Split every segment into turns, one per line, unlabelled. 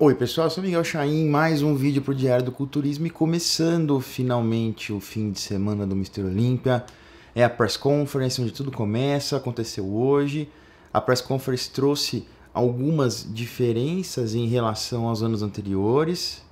Oi pessoal, sou Miguel Chaim, mais um vídeo para o Diário do Culturismo e começando finalmente o fim de semana do Mister Olímpia. É a press conference onde tudo começa, aconteceu hoje. A press conference trouxe algumas diferenças em relação aos anos anteriores.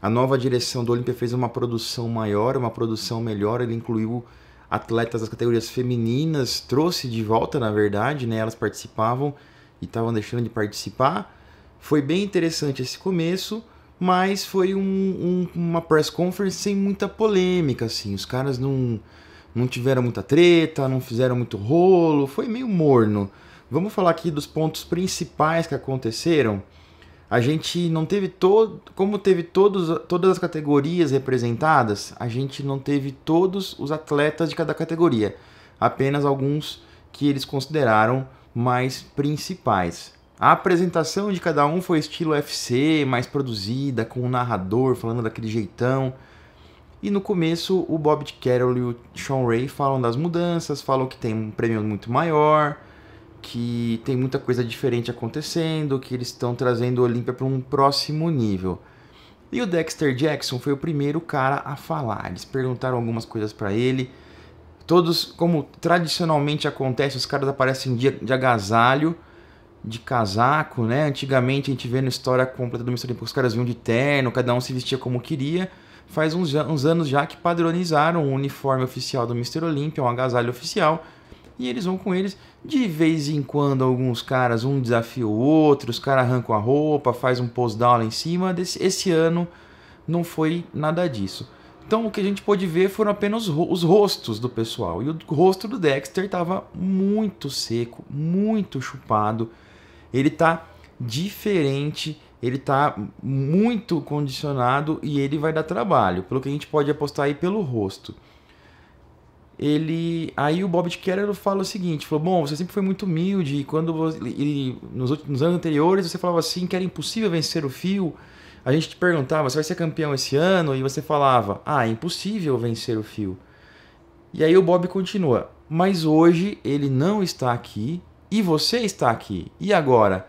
A nova direção do Olímpia fez uma produção maior, uma produção melhor, ele incluiu atletas das categorias femininas, trouxe de volta, na verdade, né? Elas participavam e estavam deixando de participar foi bem interessante esse começo, mas foi um, um, uma press conference sem muita polêmica, assim. Os caras não, não tiveram muita treta, não fizeram muito rolo, foi meio morno. Vamos falar aqui dos pontos principais que aconteceram. A gente não teve todo, como teve todos, todas as categorias representadas, a gente não teve todos os atletas de cada categoria, apenas alguns que eles consideraram mais principais. A apresentação de cada um foi estilo UFC, mais produzida, com o um narrador falando daquele jeitão. E no começo, o Bob Carroll e o Sean Ray falam das mudanças, falam que tem um prêmio muito maior, que tem muita coisa diferente acontecendo, que eles estão trazendo a Olímpia para um próximo nível. E o Dexter Jackson foi o primeiro cara a falar. Eles perguntaram algumas coisas para ele. Todos, como tradicionalmente acontece, os caras aparecem de, de agasalho de casaco, né? Antigamente a gente vê na história completa do Mr. Olympia, os caras vinham de terno, cada um se vestia como queria. Faz uns, uns anos já que padronizaram o uniforme oficial do Mr. Olympia, é um agasalho oficial, e eles vão com eles. De vez em quando, alguns caras, um desafia o outro, os caras arrancam a roupa, faz um pose-down lá em cima. Esse ano não foi nada disso. Então o que a gente pôde ver foram apenas os rostos do pessoal. E o rosto do Dexter estava muito seco, muito chupado ele tá diferente, ele tá muito condicionado e ele vai dar trabalho, pelo que a gente pode apostar aí pelo rosto. Ele, aí o Bob Keller fala o seguinte, falou: "Bom, você sempre foi muito humilde e quando nos, nos anos anteriores você falava assim, que era impossível vencer o fio. A gente te perguntava: "Você vai ser campeão esse ano?" e você falava: "Ah, é impossível vencer o fio". E aí o Bob continua: "Mas hoje ele não está aqui e você está aqui. E agora?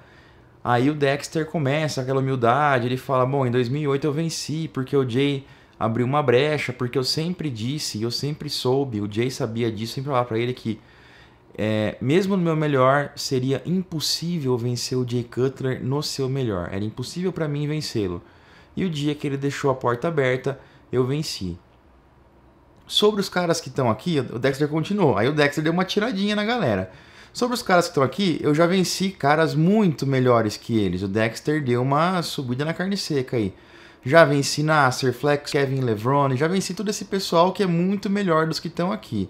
Aí o Dexter começa aquela humildade, ele fala: "Bom, em 2008 eu venci porque o Jay abriu uma brecha, porque eu sempre disse, eu sempre soube, o Jay sabia disso, sempre falava para ele que é, mesmo no meu melhor, seria impossível vencer o Jay Cutler no seu melhor. Era impossível para mim vencê-lo. E o dia que ele deixou a porta aberta, eu venci. Sobre os caras que estão aqui, o Dexter continuou. Aí o Dexter deu uma tiradinha na galera. Sobre os caras que estão aqui, eu já venci caras muito melhores que eles. O Dexter deu uma subida na carne seca aí. Já venci Nasser, Flex, Kevin Levrone, já venci todo esse pessoal que é muito melhor dos que estão aqui.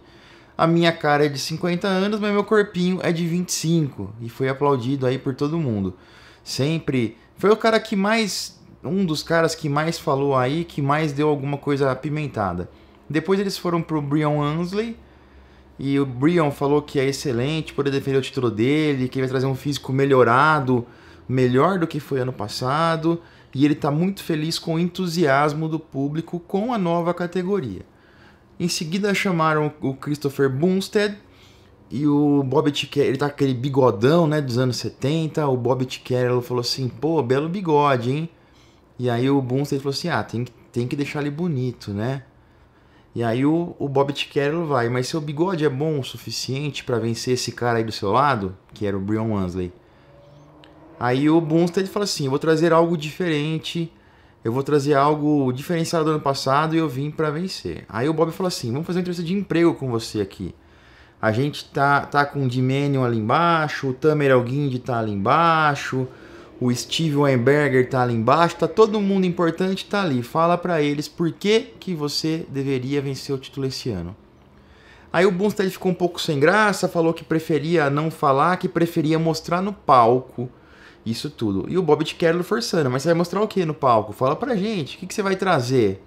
A minha cara é de 50 anos, mas meu corpinho é de 25 e foi aplaudido aí por todo mundo. Sempre foi o cara que mais um dos caras que mais falou aí, que mais deu alguma coisa apimentada. Depois eles foram pro Brian Ansley, e o Brion falou que é excelente, poder defender o título dele, que ele vai trazer um físico melhorado, melhor do que foi ano passado, e ele está muito feliz com o entusiasmo do público com a nova categoria. Em seguida chamaram o Christopher Boomstead e o Bob Tickerlo, ele tá com aquele bigodão, né, dos anos 70, o Bob Tickerlo falou assim, pô, belo bigode, hein? E aí o Boomstead falou assim, ah, tem, tem que deixar ele bonito, né? E aí o, o Bob Tickerlo vai, mas seu bigode é bom o suficiente para vencer esse cara aí do seu lado, que era o Brian Wansley. Aí o Bumstead fala assim: eu vou trazer algo diferente, eu vou trazer algo diferenciado do ano passado e eu vim para vencer. Aí o Bob fala assim: vamos fazer uma entrevista de emprego com você aqui. A gente tá, tá com o Dimenion ali embaixo, o Tamer Alguinde tá ali embaixo, o Steve Weinberger tá ali embaixo, tá todo mundo importante tá ali. Fala para eles por que, que você deveria vencer o título esse ano. Aí o Bumstead ficou um pouco sem graça, falou que preferia não falar, que preferia mostrar no palco isso tudo. E o Bob Kerlo forçando, mas você vai mostrar o que no palco? Fala pra gente, o que, que você vai trazer?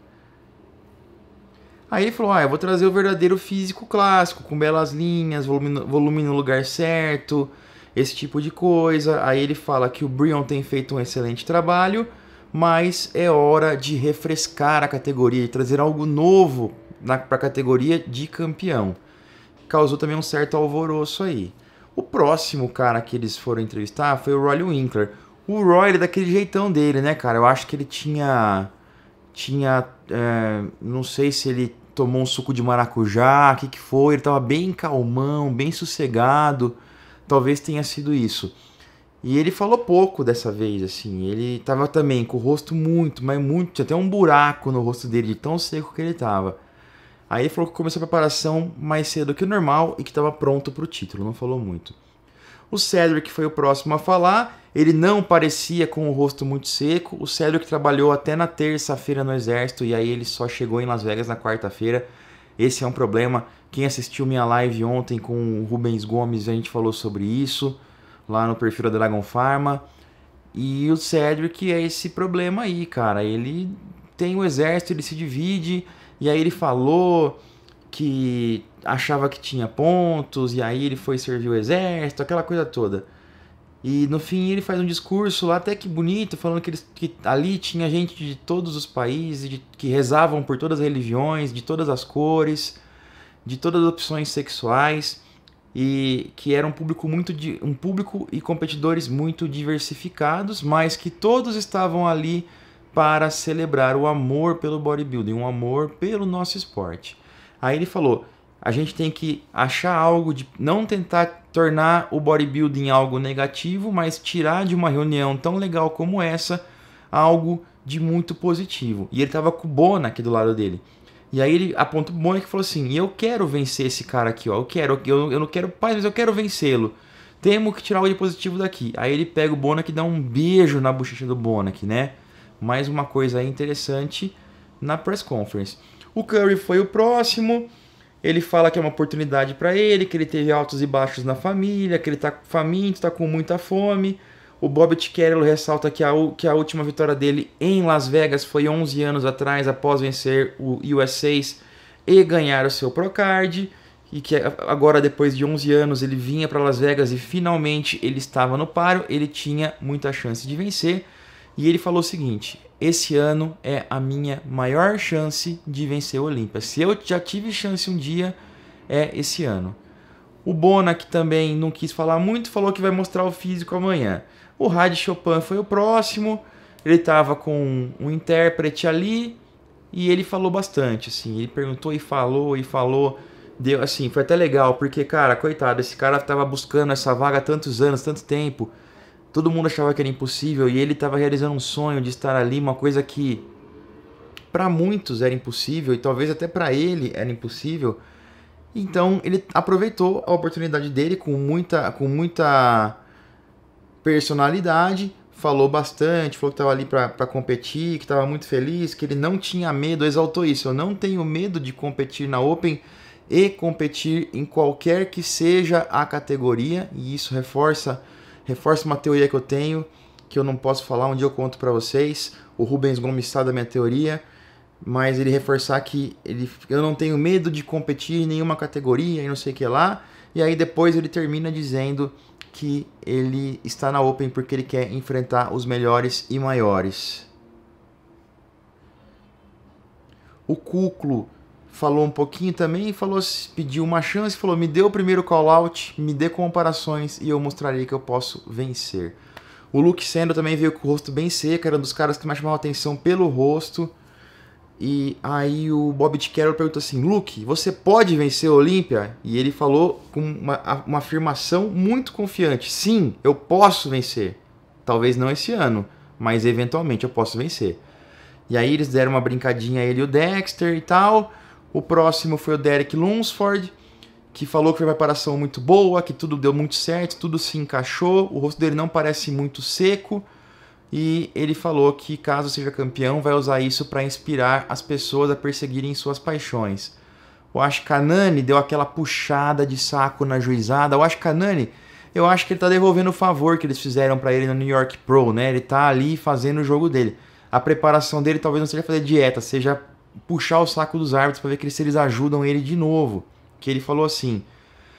Aí ele falou, ah, eu vou trazer o verdadeiro físico clássico, com belas linhas, volume, volume no lugar certo, esse tipo de coisa. Aí ele fala que o Brion tem feito um excelente trabalho, mas é hora de refrescar a categoria, de trazer algo novo para a categoria de campeão. Causou também um certo alvoroço aí. O próximo cara que eles foram entrevistar foi o Roy Winkler. O Roy ele é daquele jeitão dele, né, cara? Eu acho que ele tinha. Tinha. É, não sei se ele tomou um suco de maracujá, o que, que foi. Ele tava bem calmão, bem sossegado. Talvez tenha sido isso. E ele falou pouco dessa vez, assim. Ele tava também com o rosto muito, mas muito. Tinha até um buraco no rosto dele, de tão seco que ele tava. Aí ele falou que começou a preparação mais cedo que o normal e que estava pronto para o título, não falou muito. O Cedric foi o próximo a falar, ele não parecia com o rosto muito seco. O Cedric trabalhou até na terça-feira no exército e aí ele só chegou em Las Vegas na quarta-feira. Esse é um problema quem assistiu minha live ontem com o Rubens Gomes, a gente falou sobre isso lá no perfil da Dragon Pharma. E o Cedric é esse problema aí, cara. Ele tem o um exército, ele se divide, e aí ele falou que achava que tinha pontos, e aí ele foi servir o exército, aquela coisa toda. E no fim ele faz um discurso lá até que bonito, falando que, eles, que ali tinha gente de todos os países, de, que rezavam por todas as religiões, de todas as cores, de todas as opções sexuais e que era um público muito um público e competidores muito diversificados, mas que todos estavam ali para celebrar o amor pelo bodybuilding, um amor pelo nosso esporte. Aí ele falou: a gente tem que achar algo de não tentar tornar o bodybuilding algo negativo, mas tirar de uma reunião tão legal como essa algo de muito positivo. E ele estava com o Bona aqui do lado dele. E aí ele aponta o Mônica e falou assim: Eu quero vencer esse cara aqui, ó. Eu quero, eu, eu não quero paz, mas eu quero vencê-lo. Temos que tirar o de positivo daqui. Aí ele pega o Bonac e dá um beijo na bochecha do Bonac, né? Mais uma coisa interessante na press conference. O Curry foi o próximo. Ele fala que é uma oportunidade para ele, que ele teve altos e baixos na família, que ele tá faminto, tá com muita fome. O Bob Tickerello ressalta que a, que a última vitória dele em Las Vegas foi 11 anos atrás, após vencer o US6 e ganhar o seu Procard. E que agora, depois de 11 anos, ele vinha para Las Vegas e finalmente ele estava no paro. Ele tinha muita chance de vencer. E ele falou o seguinte: esse ano é a minha maior chance de vencer o Olímpia. Se eu já tive chance um dia, é esse ano. O Bona, que também não quis falar muito, falou que vai mostrar o físico amanhã. O Rádio Chopin foi o próximo, ele estava com um intérprete ali e ele falou bastante, assim, ele perguntou e falou e falou, deu assim, foi até legal, porque cara, coitado, esse cara estava buscando essa vaga há tantos anos, tanto tempo. Todo mundo achava que era impossível e ele estava realizando um sonho de estar ali, uma coisa que para muitos era impossível e talvez até para ele era impossível. Então ele aproveitou a oportunidade dele com muita, com muita personalidade, falou bastante, falou que estava ali para competir, que estava muito feliz, que ele não tinha medo, exaltou isso. Eu não tenho medo de competir na Open e competir em qualquer que seja a categoria, e isso reforça reforça uma teoria que eu tenho, que eu não posso falar, um dia eu conto para vocês. O Rubens Gomes está da minha teoria, mas ele reforçar que ele, eu não tenho medo de competir em nenhuma categoria e não sei o que lá. E aí depois ele termina dizendo que ele está na Open porque ele quer enfrentar os melhores e maiores. O Cuclo falou um pouquinho também, falou, pediu uma chance, falou: "Me dê o primeiro call out, me dê comparações e eu mostrarei que eu posso vencer". O Luke Sendo também veio com o rosto bem seco, era um dos caras que mais chamava atenção pelo rosto. E aí o Bob Carroll perguntou assim: Luke, você pode vencer a Olímpia? E ele falou com uma, uma afirmação muito confiante: Sim, eu posso vencer. Talvez não esse ano, mas eventualmente eu posso vencer. E aí eles deram uma brincadinha ele e o Dexter e tal. O próximo foi o Derek Lunsford, que falou que foi uma preparação muito boa, que tudo deu muito certo, tudo se encaixou, o rosto dele não parece muito seco e ele falou que caso seja campeão, vai usar isso para inspirar as pessoas a perseguirem suas paixões. O Ashkanani deu aquela puxada de saco na juizada. O Ashkanani, eu acho que ele está devolvendo o favor que eles fizeram para ele no New York Pro, né? Ele está ali fazendo o jogo dele. A preparação dele talvez não seja fazer dieta, seja puxar o saco dos árbitros para ver que, se eles ajudam ele de novo. Que ele falou assim: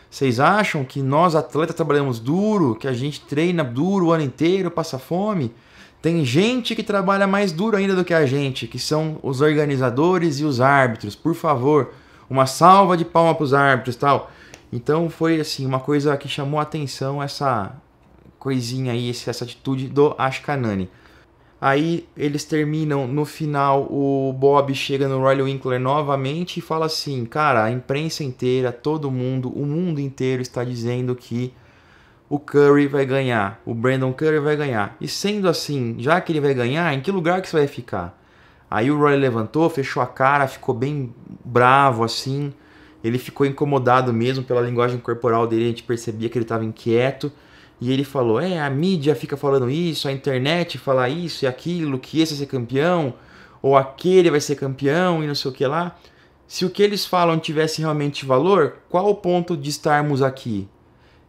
vocês acham que nós atletas trabalhamos duro, que a gente treina duro o ano inteiro, passa fome? Tem gente que trabalha mais duro ainda do que a gente, que são os organizadores e os árbitros. Por favor, uma salva de palma para os árbitros, tal. Então foi assim uma coisa que chamou a atenção essa coisinha aí, essa atitude do Ashkanani. Aí eles terminam no final, o Bob chega no Royal Winkler novamente e fala assim: "Cara, a imprensa inteira, todo mundo, o mundo inteiro está dizendo que o Curry vai ganhar, o Brandon Curry vai ganhar. E sendo assim, já que ele vai ganhar, em que lugar que você vai ficar? Aí o Roy levantou, fechou a cara, ficou bem bravo assim. Ele ficou incomodado mesmo pela linguagem corporal dele, a gente percebia que ele estava inquieto. E ele falou: É, a mídia fica falando isso, a internet fala isso e aquilo, que esse vai ser campeão, ou aquele vai ser campeão e não sei o que lá. Se o que eles falam tivesse realmente valor, qual o ponto de estarmos aqui?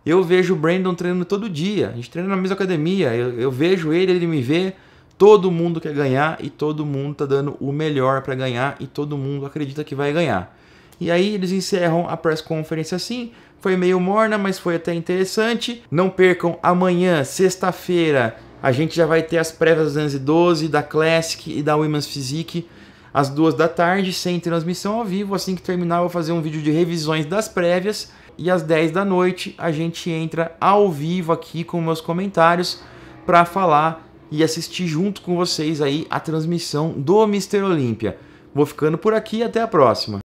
Eu vejo o Brandon treinando todo dia. A gente treina na mesma academia. Eu, eu vejo ele, ele me vê. Todo mundo quer ganhar e todo mundo tá dando o melhor para ganhar e todo mundo acredita que vai ganhar. E aí eles encerram a press conference assim. Foi meio morna, mas foi até interessante. Não percam amanhã, sexta-feira, a gente já vai ter as prévias 212 da Classic e da Women's Physique às duas da tarde, sem transmissão ao vivo. Assim que terminar, eu vou fazer um vídeo de revisões das prévias e às 10 da noite a gente entra ao vivo aqui com meus comentários para falar e assistir junto com vocês aí a transmissão do Mister Olímpia. Vou ficando por aqui, até a próxima.